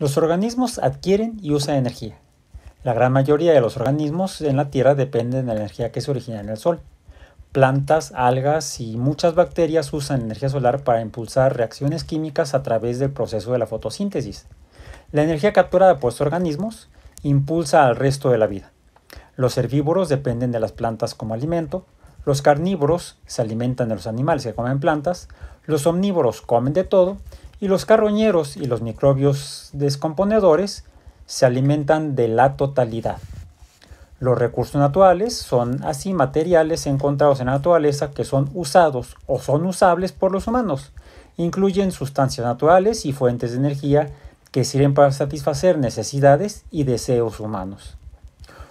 Los organismos adquieren y usan energía. La gran mayoría de los organismos en la Tierra dependen de la energía que se origina en el Sol. Plantas, algas y muchas bacterias usan energía solar para impulsar reacciones químicas a través del proceso de la fotosíntesis. La energía capturada por estos organismos impulsa al resto de la vida. Los herbívoros dependen de las plantas como alimento, los carnívoros se alimentan de los animales que comen plantas, los omnívoros comen de todo y los carroñeros y los microbios descomponedores se alimentan de la totalidad. Los recursos naturales son así materiales encontrados en la naturaleza que son usados o son usables por los humanos. Incluyen sustancias naturales y fuentes de energía que sirven para satisfacer necesidades y deseos humanos.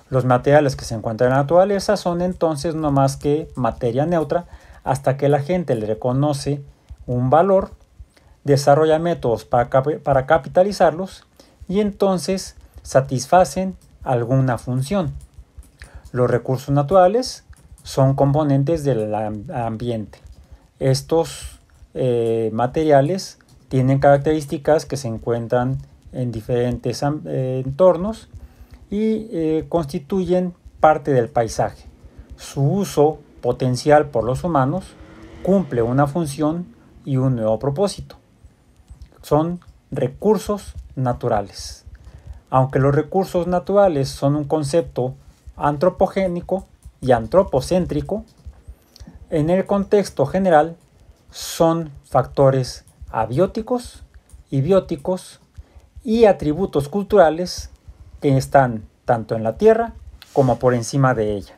Los materiales que se encuentran en la naturaleza son entonces no más que materia neutra hasta que la gente le reconoce un valor Desarrolla métodos para, capitalizarlos y entonces satisfacen alguna función. Los recursos naturales son componentes del ambiente. Estos eh, materiales tienen características que se encuentran en diferentes eh, entornos y eh, constituyen parte del paisaje. Su uso potencial por los humanos cumple una función y un nuevo propósito son recursos naturales. Aunque los recursos naturales son un concepto antropogénico y antropocéntrico, en el contexto general son factores abióticos y bióticos y atributos culturales que están tanto en la tierra como por encima de ella.